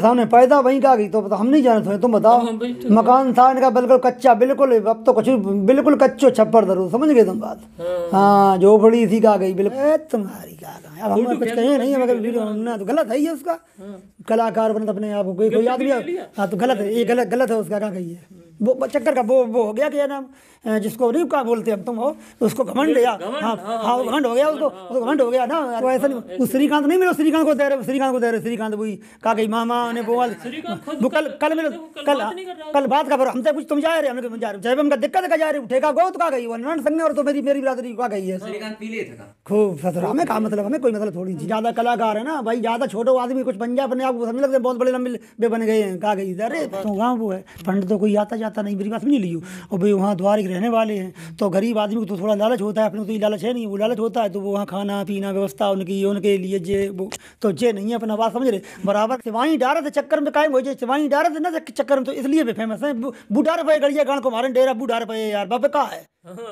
सामने पैदा वहीं का गई तो हम नहीं जाने थे तुम बताओ हाँ, मकान था इनका बिल्कुल कच्चा बिल्कुल अब तो कुछ बिल्कुल कच्चो छप्पर जरूर समझ गए तुम बात हाँ, हाँ जो बड़ी इसी का गई बिल्कुल तुम्हारी का अब हमें कुछ कहे नहीं मगर वीडियो हमने तो गलत है ये उसका हाँ। कलाकार बनता तो अपने आप को कोई कोई आदमी हाँ तो गलत है ये गलत गलत है उसका कहाँ कही है वो चक्कर का वो वो हो गया क्या नाम जिसको रीप का बोलते हम तुम हो तो उसको घमंड गया हाँ हाँ, हाँ, हाँ घमंड हो गया उसको हाँ, उसको घमंड हो गया ना तो ऐसा नहीं उस श्रीकांत नहीं मिलो श्रीकांत को दे रहे श्रीकांत को दे रहे श्रीकांत भाई कहा गई मामा ने बोल वो कल तो कल मेरे कल कल बात का पर हमसे तो कुछ तुम जा रहे हम जा रहे जब हमका दिक्कत का जा रहे उठेगा गो तो कहा गई वन संग और तो मेरी मेरी बिरादरी का गई है खूब ससुरा हमें कहा मतलब हमें कोई मतलब थोड़ी ज्यादा कलाकार है ना भाई ज्यादा छोटो आदमी कुछ बन जाए अपने आप समझ लगते बहुत बड़े लंबे बन गए हैं कहा गई अरे तो गाँव वो है फंड तो कोई आता जाता नहीं मेरी बात समझ लियो और भाई वहाँ द्वार रहने वाले हैं तो गरीब आदमी को तो थोड़ा लालच होता है अपने को तो ये लालच है नहीं वो लालच होता है तो वो वहाँ खाना पीना व्यवस्था उनकी उनके लिए जे वो तो जे नहीं है अपना बात समझ रहे बराबर सिवाई डारा है चक्कर में कायम हो जाए सिवाई डारा है ना चक्कर में तो इसलिए भी फेमस है बू डार पे गड़िया गान को मारे डेरा बू डार पे यार बाप कहा है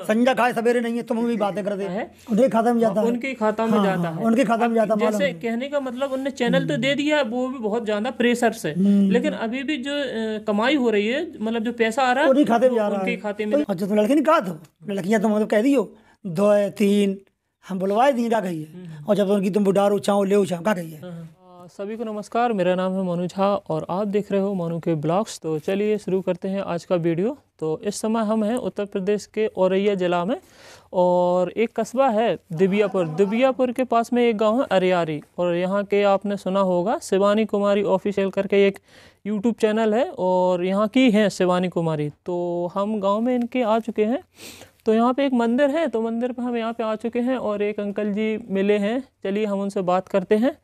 संजय खाए सवेरे नहीं है तुम तो भी बातें करते हैं उनके खाता में जाता हाँ, उनके खाता में हाँ, हाँ, जाता है उनके खाता में जाता जैसे कहने का मतलब उनने चैनल तो दे दिया वो भी बहुत ज्यादा प्रेशर से हम्म। लेकिन अभी भी जो कमाई हो रही है मतलब जो पैसा आ रहा है खाते में जा रहा है खाते में अच्छा तुम लड़की ने कहा था लड़कियां तुम मतलब कह दियो दो तीन हम बुलवाए दी क्या कही और जब उनकी तुम बुढ़ारो चाहो ले चाहो क्या कही है सभी को नमस्कार मेरा नाम है मनु झा और आप देख रहे हो मनु के ब्लॉग्स तो चलिए शुरू करते हैं आज का वीडियो तो इस समय हम हैं उत्तर प्रदेश के औरैया ज़िला में और एक कस्बा है दिबियापुर दिबियापुर के पास में एक गांव है अरियारी और यहाँ के आपने सुना होगा शिवानी कुमारी ऑफिशियल करके एक यूट्यूब चैनल है और यहाँ की हैं शिवानी कुमारी तो हम गाँव में इनके आ चुके हैं तो यहाँ पे एक मंदिर है तो मंदिर पर हम यहाँ पे आ चुके हैं और एक अंकल जी मिले हैं चलिए हम उनसे बात करते हैं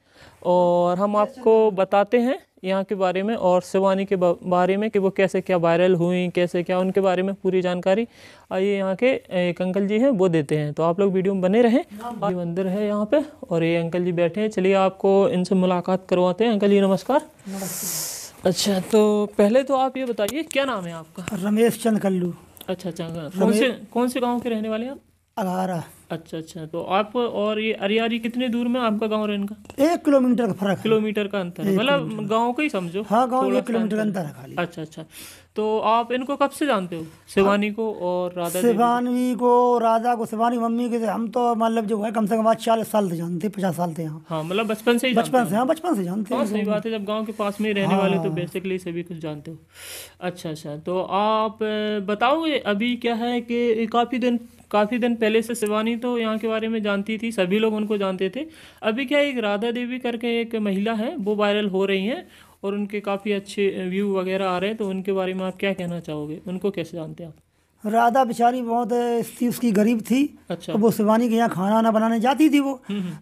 और हम आपको बताते हैं यहाँ के बारे में और शिवानी के बारे में कि वो कैसे क्या वायरल हुई कैसे क्या उनके बारे में पूरी जानकारी ये यहाँ के एक अंकल जी हैं वो देते हैं तो आप लोग वीडियो में बने रहें ये मंदिर है यहाँ पे और ये अंकल जी बैठे हैं चलिए आपको इनसे मुलाकात करवाते हैं अंकल जी नमस्कार, अच्छा तो पहले तो आप ये बताइए क्या नाम है आपका रमेश चंद कल्लू अच्छा अच्छा कौन से कौन से गाँव के रहने वाले हैं आप अलारा अच्छा अच्छा तो आप और ये अरियारी कितने दूर में आपका गांव रहने इनका एक किलोमीटर का फर्क किलोमीटर का अंतर मतलब गांव का ही समझो हाँ गांव एक किलोमीटर का अंतर है खाली अच्छा अच्छा तो आप इनको कब से जानते हो शिवानी को और राधा शिवानी को राधा को शिवानी मम्मी के हम तो मतलब जो है कम से कम आज चालीस साल से जानते हैं पचास साल से यहाँ हाँ मतलब बचपन से ही बचपन से हाँ बचपन से जानते हैं सही बात है जब गांव के पास में रहने वाले तो बेसिकली सभी कुछ जानते हो अच्छा अच्छा तो आप बताओगे अभी क्या है कि काफ़ी दिन काफ़ी दिन पहले से शिवानी तो यहाँ के बारे में जानती थी सभी लोग उनको जानते थे अभी क्या एक राधा देवी करके एक महिला है वो वायरल हो रही हैं और उनके काफ़ी अच्छे व्यू वगैरह आ रहे हैं तो उनके बारे में आप क्या कहना चाहोगे उनको कैसे जानते हैं आप राधा बिचारी बहुत उसकी गरीब थी अच्छा। तो वो शिवानी के यहाँ खाना ना बनाने जाती थी वो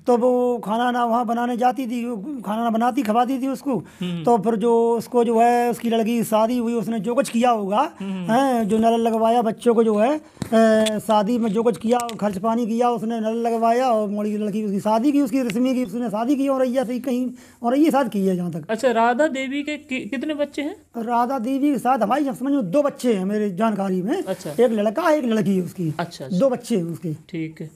तो वो खाना ना वहाँ बनाने जाती थी खाना ना बनाती खवाती थी उसको हम्म, तो फिर जो उसको जो है उसकी लड़की की शादी हुई उसने जो कुछ किया होगा है जो नल लगवाया बच्चों को जो है शादी में जो कुछ किया खर्च पानी किया उसने नल लगवाया और मोड़ी लड़की उसकी शादी की उसकी रस्मी की उसने शादी की और रैया कहीं और रैया साथ की है जहाँ तक अच्छा राधा देवी के कितने बच्चे हैं राधा देवी के साथ हमारी समझो दो बच्चे हैं मेरे जानकारी में अच्छा। एक लड़का एक लड़की है उसकी अच्छा, अच्छा। दो बच्चे हैं उसके ठीक है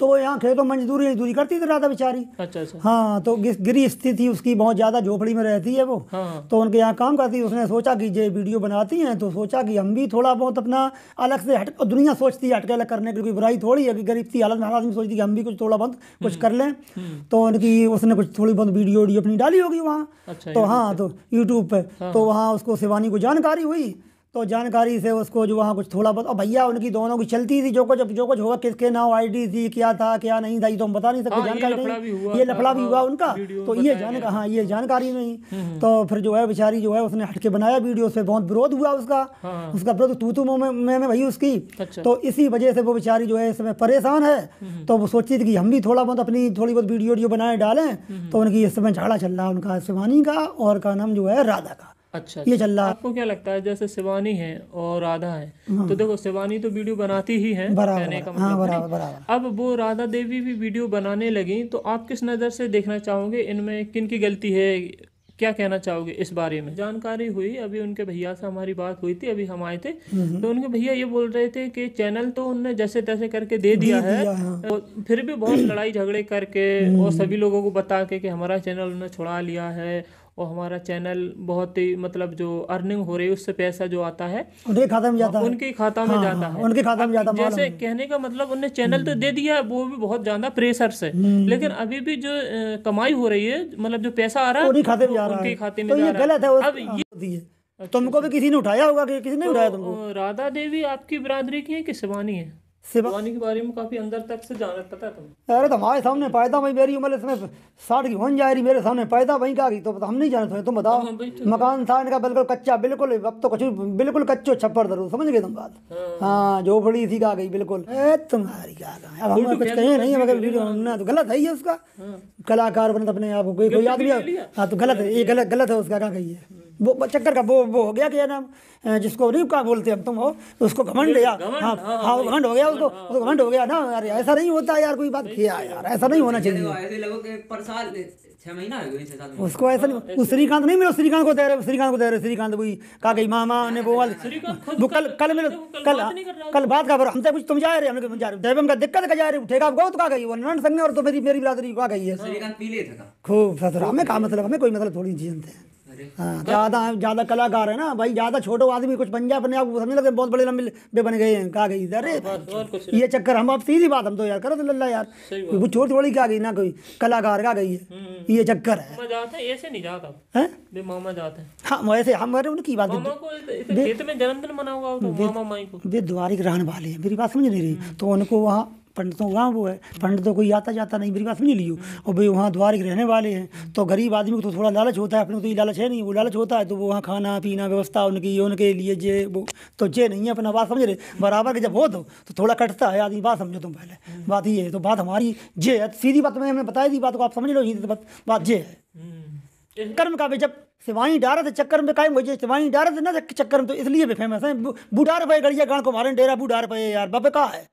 तो वो यहाँ खेतों मजदूरी मजदूरी करती थी राधा बेचारी अच्छा अच्छा हाँ तो गिरी स्थिति उसकी बहुत ज़्यादा झोपड़ी में रहती है वो हाँ। तो उनके यहाँ काम करती उसने सोचा कि जो वीडियो बनाती हैं तो सोचा कि हम भी थोड़ा बहुत अपना अलग से हट दुनिया सोचती है हटके अलग करने की बुराई थोड़ी है कि गरीब थी हालत में हालत में सोचती कि हम भी कुछ थोड़ा बहुत कुछ हम्म। कर लें हम्म। तो उनकी उसने कुछ थोड़ी बहुत वीडियो वीडियो अपनी डाली होगी वहाँ अच्छा, तो, हाँ, तो, तो हाँ तो यूट्यूब पर तो वहाँ उसको शिवानी को जानकारी हुई तो जानकारी से उसको जो वहाँ कुछ थोड़ा बहुत और भैया उनकी दोनों की चलती थी जो कुछ जो कुछ होगा किसके नाम आईडी थी क्या था क्या नहीं था ये तो हम बता नहीं सकते जानकारी नहीं ये लफड़ा भी हुआ उनका तो ये जानकारी हाँ ये जानकारी नहीं हाँ, तो फिर जो है बेचारी जो है उसने हटके बनाया वीडियो से बहुत विरोध हुआ उसका हाँ, हाँ। उसका विरोध तू तू में भाई उसकी अच्छा। तो इसी वजह से वो बेचारी जो है इसमें परेशान है हम्म, हम्म। तो वो सोचती थी कि हम भी थोड़ा बहुत अपनी थोड़ी बहुत वीडियो वीडियो बनाए डालें हम्म, तो उनकी इस समय झाड़ा चल रहा है उनका शिवानी का और का नाम जो है राधा का अच्छा ये चल रहा अच्छा। आपको क्या लगता है जैसे शिवानी है और राधा है हाँ। तो देखो शिवानी तो वीडियो बनाती ही है कहने का हाँ, मतलब हाँ, बराबर, बराबर। अब वो राधा देवी भी वीडियो बनाने लगी तो आप किस नज़र से देखना चाहोगे इनमें किन की गलती है क्या कहना चाहोगे इस बारे में जानकारी हुई अभी उनके भैया से हमारी बात हुई थी अभी हम आए थे हम्म, हम्म। तो उनके भैया ये बोल रहे थे कि चैनल तो उनने जैसे तैसे करके दे दिया है हाँ। तो फिर भी बहुत लड़ाई झगड़े करके और हम्म। सभी लोगों को बता के कि हमारा चैनल उन्होंने छुड़ा लिया है और हमारा चैनल बहुत ही मतलब जो अर्निंग हो रही है उससे पैसा जो आता है उनके खाता में जाता है उनके खाता में हाँ, हाँ, जाता है उनके खाता में जाता है जैसे कहने का मतलब उनने चैनल तो दे दिया है वो भी बहुत ज्यादा प्रेशर से हम्म। लेकिन अभी भी जो कमाई हो रही है मतलब जो पैसा आ रहा है उनके खाते में उनके खाते में तो है अब ये हाँ, अच्छा, तुमको भी अच्छा। किसी ने उठाया होगा कि किसी ने तो, उठाया तुमको राधा देवी आपकी बिरादरी की है कि शिवानी है अरे तुम्हारे तो सामने पायदा भाई मेरी उम्र इसमें साठ की बन जा रही मेरे सामने पायदा भाई का तो हम नहीं जाने तुम बताओ हाँ, मकान था इनका बिल्कुल कच्चा बिल्कुल अब तो कुछ बिल्कुल कच्चो छप्पर जरूर समझ गए तुम बात हाँ झोपड़ी हाँ, थी का गई बिल्कुल हाँ। तुम्हारी क्या अब हम कुछ कहे नहीं मगर वीडियो हमने तो गलत है ही उसका कलाकार बने अपने आप कोई कोई आदमी हाँ तो गलत है ये गलत गलत है उसका कहा कही है वो चक्कर का वो वो हो गया क्या नाम जिसको रीप का बोलते हम तुम हो तो उसको घमंड गया हाँ हाँ वो हाँ, हाँ, घमंड हो गया उसको हाँ, उसको घमंड हो गया ना यार ऐसा नहीं होता यार कोई बात किया यार ऐसा नहीं होना चाहिए उसको ऐसा नहीं वो श्रीकांत नहीं मिलो श्रीकांत को दे रहे श्रीकांत को दे रहे श्रीकांत भाई कहा गई मामा ने वो वो कल कल मिलो कल कल बात का पर हमसे कुछ तुम जा रहे हम जा रहे देवम का दिक्कत का जा रहे ठेका गौत तो का गई वो नंद संग और तो मेरी मेरी बिरादरी को गई है खूब ससुरा हमें कहा मतलब हमें कोई मतलब थोड़ी चीज थे हाँ, तो- ज़्यादा ज़्यादा कलाकार है ना भाई ज़्यादा छोटो आदमी कुछ बन जाए अपने आप समझ लगते तो बहुत बड़े लंबे बन गए हैं कहा गई अरे हाँ, ये चक्कर हम आप सीधी बात हम तो यार करो तो लल्ला यार वो छोटी थोड़ी क्या गई ना कोई कलाकार का गई है हम्म, हम्म, हम्म। ये चक्कर है ऐसे नहीं जाता है मामा जाते हैं हाँ, हम अरे उनकी बात खेत में जन्मदिन मना हुआ तो, वे द्वारिक रहने वाले हैं मेरी बात समझ नहीं रही तो उनको वहाँ पंडितों गाँव वो है पंडितों कोई आता जाता नहीं मेरी बात समझ लियो और भाई वहाँ के रहने वाले हैं तो गरीब आदमी को तो थोड़ा लालच होता है अपने को तो ये लालच है नहीं वो लालच होता है तो वो वहाँ खाना पीना व्यवस्था उनकी उनके लिए जे वो तो जे नहीं है अपना बात समझ रहे बराबर के जब हो तो, तो थोड़ा कटता है आदमी बात समझो तुम पहले बात ये है तो बात हमारी जे है सीधी बात हमें तो बताई थी बात को आप समझ लो ये तो बात जे है हम्म। कर्म का भी जब सिवाई डारत चक्कर में कायम जाए सिवाई डारत ना चक्कर में तो इसलिए भी फेमस है बुढार पे गड़िया गांड को मारे डेरा बुढ़ार पे यार बाबे कहा है